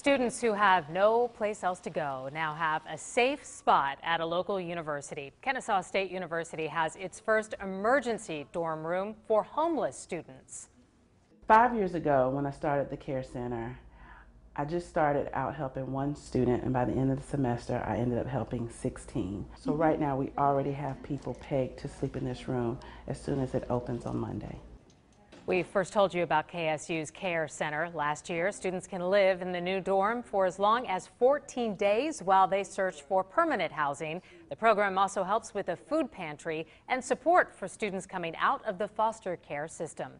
Students who have no place else to go now have a safe spot at a local university. Kennesaw State University has its first emergency dorm room for homeless students. Five years ago, when I started the Care Center, I just started out helping one student, and by the end of the semester, I ended up helping 16. So, mm-hmm. right now, we already have people pegged to sleep in this room as soon as it opens on Monday. We first told you about KSU's Care Center last year. Students can live in the new dorm for as long as 14 days while they search for permanent housing. The program also helps with a food pantry and support for students coming out of the foster care system.